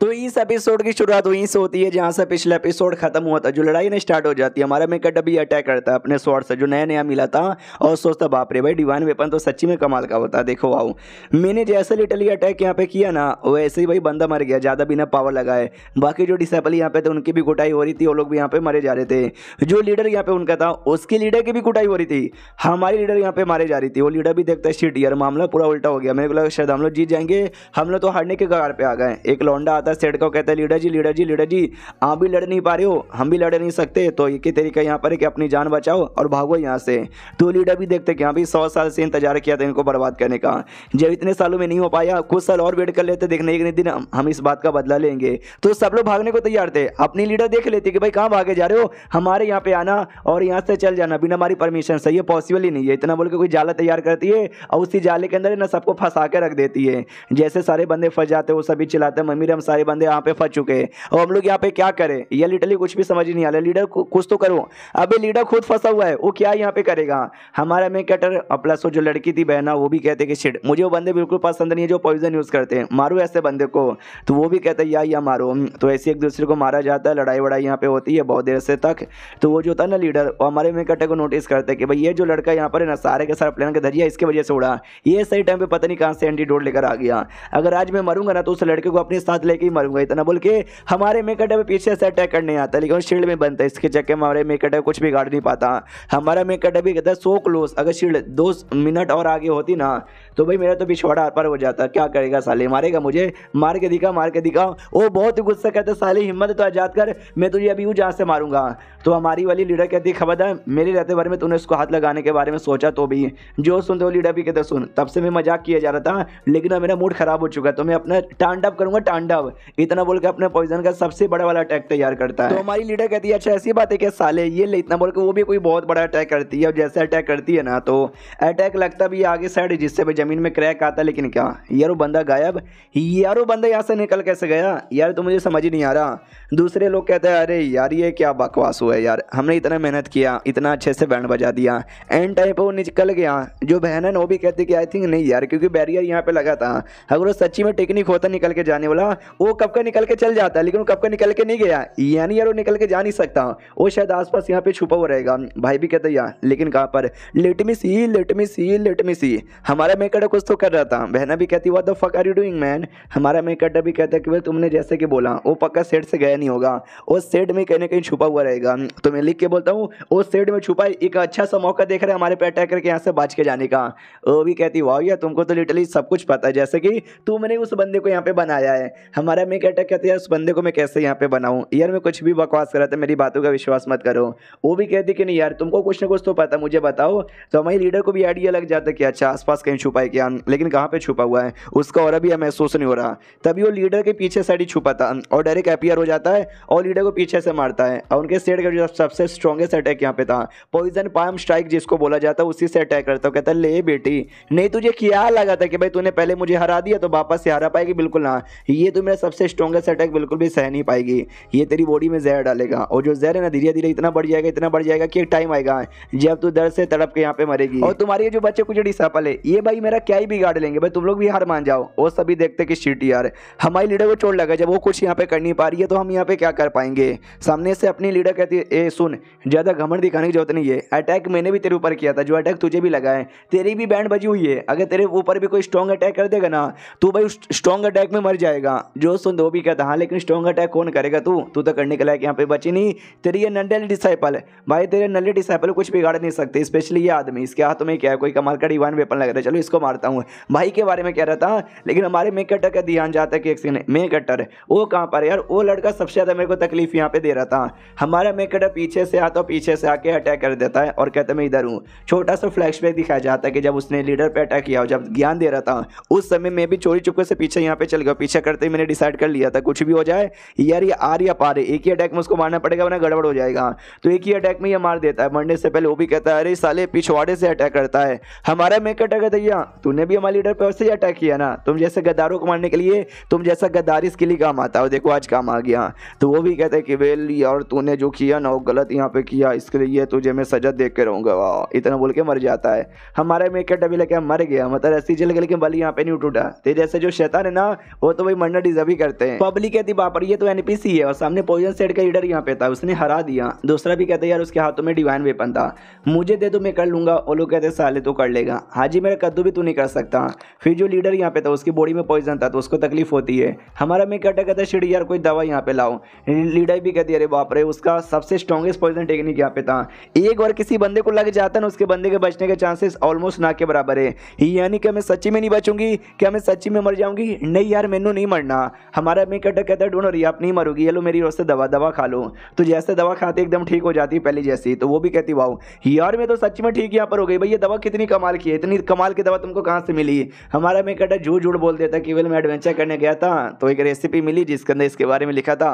तो इस एपिसोड की शुरुआत वहीं से होती है जहाँ से पिछला एपिसोड खत्म हुआ था जो लड़ाई ना स्टार्ट हो जाती है हमारा मेकअप अभी अटैक करता है अपने स्वॉर्ड से जो नया नया मिला था और सोचता बाप रे भाई डिवाइन वेपन तो सच्ची में कमाल का होता है देखो आओ मैंने जैसे लिटली अटैक यहाँ पे किया ना वैसे ही भाई बंदा मर गया ज़्यादा बिना पावर लगाए बाकी जो डिसेबल यहाँ पे थे उनकी भी कुटाई हो रही थी वो लोग भी यहाँ पे मरे जा रहे थे जो लीडर यहाँ पे उनका था उसकी लीडर की भी कुटाई हो रही थी हमारी लीडर यहाँ पे मारे जा रही थी वो लीडर भी देखता है शीट यार मामला पूरा उल्टा हो गया मेरे को लगा शायद हम लोग जीत जाएंगे हम लोग तो हारने के कगार पे आ गए एक लौंडा आता है सेठ को कहता है leader ji leader ji leader ji आप भी लड़ नहीं पा रहे हो हम भी लड़ नहीं सकते तो एक ही तरीका यहाँ पर है कि अपनी जान बचाओ और भागो यहाँ से तो लीडर भी देखते कि यहाँ भी सौ साल से इंतजार किया था इनको बर्बाद करने का जब इतने सालों में नहीं हो पाया कुछ साल और वेट कर लेते देखने एक दिन हम इस बात का बदला लेंगे तो सब लोग भागने को तैयार थे अपनी लीडर देख लेते कि भाई कहाँ भागे जा रहे हो हमारे यहाँ पे आना और यहाँ से चल जाना बिना हमारी परमिशन सही है पॉसिबल ही नहीं है इतना बोल के कोई जाला तैयार करती है और उसी जाले के अंदर ना सबको फंसा के रख देती है जैसे सारे बंदे फंस जाते हैं वो सभी चिल्लाते हैं मम्मी हम सारे बंदे यहाँ पे फंस चुके हैं और हम लोग यहाँ पे क्या करें ये लिटरली कुछ भी समझ ही नहीं आ रहा लीडर कुछ तो करो अभी लीडर खुद फंसा हुआ है वो क्या यहाँ पे करेगा हमारा मैं कटर प्लस वो जो लड़की थी बहना वो भी कहते कि शिट मुझे वो बंदे बिल्कुल पसंद नहीं है जो पॉइजन यूज़ करते हैं मारो ऐसे बंदे को तो वो भी कहते या या मारो तो ऐसे एक दूसरे को मारा जाता है लड़ाई वड़ाई यहाँ पे होती है बहुत देर से तक तो वो जो था ना लीडर वो हमारे मैं कटर को नोटिस करते कि भाई ये जो लड़का यहाँ पर है ना सारे के सारे प्लान के धरिया इसकी वजह से उड़ा ये सही टाइम पर पता नहीं कहाँ से एंटीडोट लेकर आ गया अगर आज मैं मरूंगा ना तो उस लड़के को अपने साथ लेके ही मरूंगा इतना बोल के हमारे मेकअटअप पीछे से अटैक करने आता लेकिन शील्ड में बनता है इसके चक्के में हमारे मेकअटअप कुछ भी गाड़ नहीं पाता हमारा मेकअटअप भी कहता है सो क्लोज अगर शील्ड दो मिनट और आगे होती ना तो भाई मेरा तो पिछवाड़ा आर पार हो जाता क्या करेगा साले मारेगा मुझे मार के दिखा मार के दिखा वो बहुत ही गुस्सा कहते साले हिम्मत तो आजाद कर मैं तुझे अभी हूँ जहाँ से मारूंगा तो हमारी वाली लीडर कहती है खबरदार मेरे रहते बारे में तूने उसको हाथ लगाने के बारे में सोचा तो भी जो सुनते वो लीडर भी कहते सुन तब से मैं मजाक किया जा रहा था लेकिन अब मेरा मूड खराब हो चुका है तो मैं अपना टांडव करूंगा टांडव इतना बोल के अपने पॉइजन का सबसे बड़ा वाला अटैक तैयार करता तो है तो हमारी लीडर कहती है अच्छा ऐसी बात है कि साले ये ले इतना बोल के वो भी कोई बहुत बड़ा अटैक करती है और जैसे अटैक करती है ना तो अटैक लगता भी आगे साइड जिससे भी जमीन में क्रैक आता है लेकिन क्या यार बंदा गायब यार बंदा यहाँ से निकल कैसे गया यार तो मुझे समझ ही नहीं आ रहा दूसरे लोग कहते हैं अरे यार ये क्या बकवास हुआ है यार हमने इतना मेहनत किया इतना अच्छे से बैंड बजा दिया एंड टाइम पर वो निकल गया जो बहन है वो भी कहती कि आई थिंक नहीं यार क्योंकि बैरियर यहाँ पे लगा था अगर वो सच्ची में टेक्निक होता निकल के जाने वाला वो वो कब का निकल के चल जाता है लेकिन वो कब का निकल के नहीं गया यानी यार वो निकल के जा नहीं सकता वो शायद आसपास यहाँ पे छुपा हुआ रहेगा भाई भी कहते यार लेकिन कहाँ पर लिटमी सी लिटमी सी लिटमी सी हमारा मेकअप तो कुछ तो कर रहा था बहना भी कहती what the fuck are you doing man हमारा मेकअप भी कहता कि भाई तुमने जैसे कि बोला वो पक्का सेट से गया नहीं होगा वो सेट में कहीं ना कहीं छुपा हुआ रहेगा तो मैं लिख के बोलता हूँ वो सेट में छुपा एक अच्छा सा मौका देख रहे हैं हमारे पे अटैक करके यहाँ से बच के जाने का वो भी कहती वाह तुमको तो लिटली सब कुछ पता है जैसे कि तुमने उस बंदे को यहाँ पे बनाया है हमारे अरे मैं क्या अटैक कहती यार उस बंदे को मैं कैसे यहाँ पे बनाऊँ यार मैं कुछ भी बकवास कर रहा था मेरी बातों का विश्वास मत करो वो भी कहती कि नहीं यार तुमको कुछ ना कुछ तो पता मुझे बताओ तो हमारी लीडर को भी आइडिया लग जाता कि अच्छा आसपास कहीं छुपा है क्या लेकिन कहाँ पर छुपा हुआ है उसका और अभी महसूस नहीं हो रहा तभी वो लीडर के पीछे साइड ही छुपा था और डायरेक्ट अपियर हो जाता है और लीडर को पीछे से मारता है और उनके सेट का जो सबसे स्ट्रॉगेस्ट अटैक यहाँ पे था पॉइजन पाम स्ट्राइक जिसको बोला जाता है उसी से अटैक करता हूँ कहता ले बेटी नहीं तुझे क्या लगा था कि भाई तूने पहले मुझे हरा दिया तो वापस से हरा पाएगी बिल्कुल ना ये तो मेरा सबसे स्ट्रॉगेस्ट अटैक बिल्कुल भी सह नहीं पाएगी ये तेरी बॉडी में जहर डालेगा और जो जहर है ना धीरे धीरे इतना बढ़ जाएगा इतना बढ़ जाएगा कि एक टाइम आएगा जब तू दर से तड़प के यहाँ पे मरेगी और तुम्हारी जो बच्चे कुछ डिसापल है ये भाई मेरा क्या ही बिगाड़ लेंगे भाई तुम लोग भी हार मान जाओ और सभी देखते कि शीट यार हमारी लीडर को चोट लगा जब वो कुछ यहाँ पे कर नहीं पा रही है तो हम यहाँ पे क्या कर पाएंगे सामने से अपनी लीडर कहती है सुन ज़्यादा घमंड दिखाने की जरूरत नहीं है अटैक मैंने भी तेरे ऊपर किया था जो अटैक तुझे भी लगा है तेरी भी बैंड बजी हुई है अगर तेरे ऊपर भी कोई स्ट्रॉन्ग अटैक कर देगा ना तो भाई स्ट्रॉन्ग अटैक में मर जाएगा जो सुन वो भी कहता हाँ लेकिन स्ट्रॉन्ग अटैक कौन करेगा तू तू तो करने के लायक यहाँ पे बची नहीं तेरी ये नंडल डिसाइपल है भाई तेरे नल्ले डिसाइपल कुछ बिगाड़ नहीं सकते स्पेशली ये आदमी इसके हाथ में क्या है कोई कमाल का डिवाइन वेपन लग रहा है चलो इसको मारता हूँ भाई के बारे में कह रहा था लेकिन हमारे मे कटर का ध्यान जाता है कि मे सीन कटर वो कहाँ पर यार वो लड़का सबसे ज़्यादा मेरे को तकलीफ यहाँ पे दे रहा था हमारा मे कटर पीछे से आता और पीछे से आके अटैक कर देता है और कहते मैं इधर हूँ छोटा सा फ्लैशबैक दिखाया जाता है कि जब उसने लीडर पर अटैक किया जब ज्ञान दे रहा था उस समय मैं भी चोरी चुपके से पीछे यहाँ पे चल गया पीछे करते ही मैंने डिसाइड कर लिया था कुछ भी हो जाए यार ये आर या पार है एक ही अटैक में उसको मारना पड़ेगा वरना गड़बड़ हो जाएगा तो एक ही अटैक में ये मार देता है मरने से पहले वो भी कहता है अरे साले पिछवाड़े से अटैक करता है हमारा मेक अटैक है भैया तूने भी हमारे लीडर पर अटैक किया ना तुम जैसे गद्दारों को मारने के लिए तुम जैसा गद्दारी इसके लिए काम आता है देखो आज काम आ गया तो वो भी कहता है कि वेल यार तूने जो किया ना वो गलत यहाँ पे किया इसके लिए तुझे मैं सजा देख के रहूँगा वाह इतना बोल के मर जाता है हमारे मेक अटैक भी लेके मर गया मतलब ऐसी जल गल लेकिन बल यहाँ पे नहीं टूटा तेरे जैसे जो शैतान है ना वो तो भाई मरना डिजर्व सभी करते हैं पब्लिक कहती बापर ये तो एनपीसी है और सामने पोजन सेट का लीडर यहाँ पे था उसने हरा दिया दूसरा भी कहता यार उसके हाथों में डिवाइन वेपन था मुझे दे तो मैं कर लूंगा और लोग कहते साले तो कर लेगा हाजी मेरा कद्दू भी तू नहीं कर सकता फिर जो लीडर यहाँ पे था उसकी बॉडी में पॉइजन था तो उसको तकलीफ होती है हमारा मैं कहता कहता शिड़ी यार कोई दवा यहाँ पे लाओ लीडर भी कहती अरे बापरे उसका सबसे स्ट्रॉगेस्ट पॉइजन टेक्निक यहाँ पे था एक बार किसी बंदे को लग जाता ना उसके बंदे के बचने के चांसेस ऑलमोस्ट ना के बराबर है यानी कि मैं सच्ची में नहीं बचूंगी क्या मैं सच्ची में मर जाऊंगी नहीं यार मैनू नहीं मरना हमारा अम्मी कटक कहता डोनो रही आप नहीं मरोगी ये लो मेरी रोज से दवा दवा खा लो तो जैसे दवा खाते एकदम ठीक हो जाती है पहले जैसी तो वो भी कहती वाओ यार में तो सच में ठीक यहाँ पर हो गई भाई ये दवा कितनी कमाल की है इतनी कमाल की दवा तुमको कहाँ से मिली हमारा अम्मी कटक झूठ झूठ बोल देता कि वेल मैं एडवेंचर करने गया था तो एक रेसिपी मिली जिसके अंदर इसके बारे में लिखा था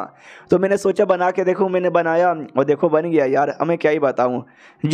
तो मैंने सोचा बना के देखूँ मैंने बनाया और देखो बन गया यार हमें क्या ही बताऊँ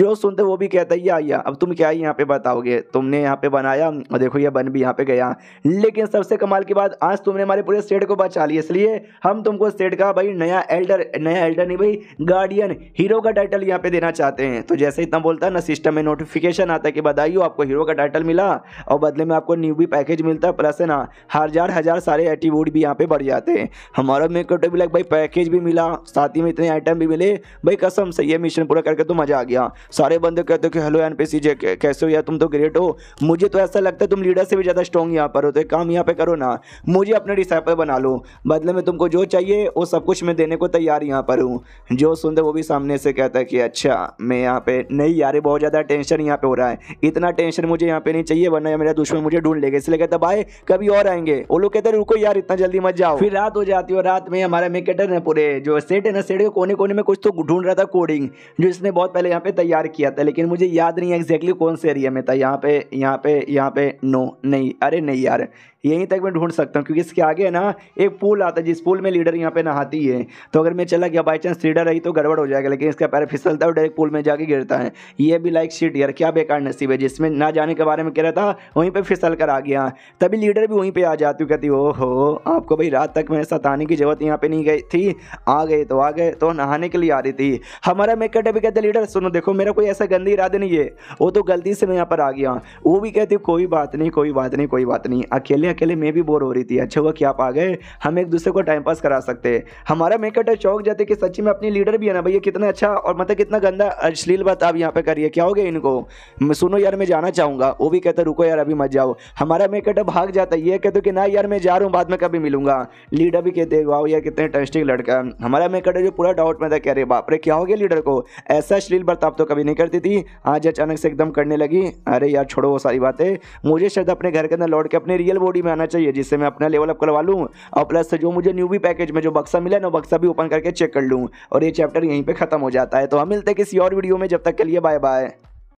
जो सुनते वो भी कहता या आइया अब तुम क्या ही यहाँ पे बताओगे तुमने यहाँ पे बनाया और देखो ये बन भी यहाँ पे गया लेकिन सबसे कमाल की बात आज तुमने हमारे पूरे स्टेट सेठ को बचा लिया इसलिए हम तुमको सेठ का भाई नया एल्डर नया एल्डर नहीं भाई गार्डियन हीरो का टाइटल यहाँ पे देना चाहते हैं तो जैसे इतना बोलता है ना सिस्टम में नोटिफिकेशन आता है कि बधाई आपको हीरो का टाइटल मिला और बदले में आपको न्यू भी पैकेज मिलता है प्लस है ना हजार हजार सारे एटीवूड भी यहाँ पे बढ़ जाते हैं हमारा मेरे को तो भी लग भाई पैकेज भी मिला साथ ही में इतने आइटम भी मिले भाई कसम सही है मिशन पूरा करके तो मजा आ गया सारे बंदे कहते हो कि हेलो एन पी कैसे हो यार तुम तो ग्रेट हो मुझे तो ऐसा लगता है तुम लीडर से भी ज़्यादा स्ट्रॉन्ग यहाँ पर हो तो काम यहाँ पे करो ना मुझे अपने डिसाइपल बना लूँ बदले में तुमको जो चाहिए वो सब कुछ मैं देने को तैयार यहाँ पर हूँ जो सुंदर वो भी सामने से कहता है कि अच्छा मैं यहाँ पे नहीं यार बहुत ज़्यादा टेंशन यहाँ पे हो रहा है इतना टेंशन मुझे यहाँ पे नहीं चाहिए वरना मेरा दुश्मन मुझे ढूंढ लेगा इसलिए कहता भाई कभी और आएंगे वो लोग कहते रुको यार इतना जल्दी मत जाओ फिर रात हो जाती है रात में हमारा मेकेटर है पूरे जो सेट है ना सेट के कोने कोने में कुछ तो ढूंढ रहा था कोडिंग जो इसने बहुत पहले यहाँ पे तैयार किया था लेकिन मुझे याद नहीं है एग्जैक्टली कौन से एरिया में था यहाँ पे यहाँ पे यहाँ पे नो नहीं अरे नहीं यार यहीं तक मैं ढूंढ सकता हूँ क्योंकि इसके आगे है ना एक पूल आता है जिस पूल में लीडर यहाँ पे नहाती है तो अगर मैं चला गया बाई चांस लीडर रही तो गड़बड़ हो जाएगा लेकिन इसका पैर फिसलता है और डायरेक्ट पूल में जाके गिरता है ये भी लाइक शीट यार क्या बेकार नसीब है जिसमें ना जाने के बारे में कह रहा था वहीं पर फिसल कर आ गया तभी लीडर भी वहीं पर आ जाती हूँ कहती ओहो आपको भाई रात तक मैं सताने की जरूरत यहाँ पर नहीं गई थी आ गए तो आ गए तो नहाने के लिए आ रही थी हमारा मेकअप भी कहते लीडर सुनो देखो मेरा कोई ऐसा गंदी इरादा नहीं है वो तो गलती से मैं यहाँ पर आ गया वो भी कहती कोई बात नहीं कोई बात नहीं कोई बात नहीं अकेले अकेले अकेले मैं भी बोर हो रही थी अच्छा हुआ कि आप आ गए हम एक दूसरे को टाइम पास करा सकते हैं हमारा मेकअट चौक जाते कि सच्ची में अपनी लीडर भी है ना भैया कितना अच्छा और मतलब कितना गंदा अश्लील बात आप यहाँ पे करिए क्या हो गया इनको सुनो यार मैं जाना चाहूँगा वो भी कहते रुको यार अभी मत जाओ हमारा मेकअट भाग जाता ये कहते कि ना यार मैं जा रहा हूँ बाद में कभी मिलूंगा लीडर भी कहते वाह यार कितने टेस्टिंग लड़का हमारा मेकअट जो पूरा डाउट में था कह रहे बाप रे क्या हो गया लीडर को ऐसा अश्लील बर्ताव तो कभी नहीं करती थी आज अचानक से एकदम करने लगी अरे यार छोड़ो वो सारी बातें मुझे शायद अपने घर के अंदर लौट के अपने रियल बॉडी कैटेगरी में आना चाहिए जिससे मैं अपना लेवल अप करवा लूँ और प्लस जो मुझे भी पैकेज में जो बक्सा मिला ना बक्सा भी ओपन करके चेक कर लूँ और ये चैप्टर यहीं पर खत्म हो जाता है तो हम मिलते हैं किसी और वीडियो में जब तक के लिए बाय बाय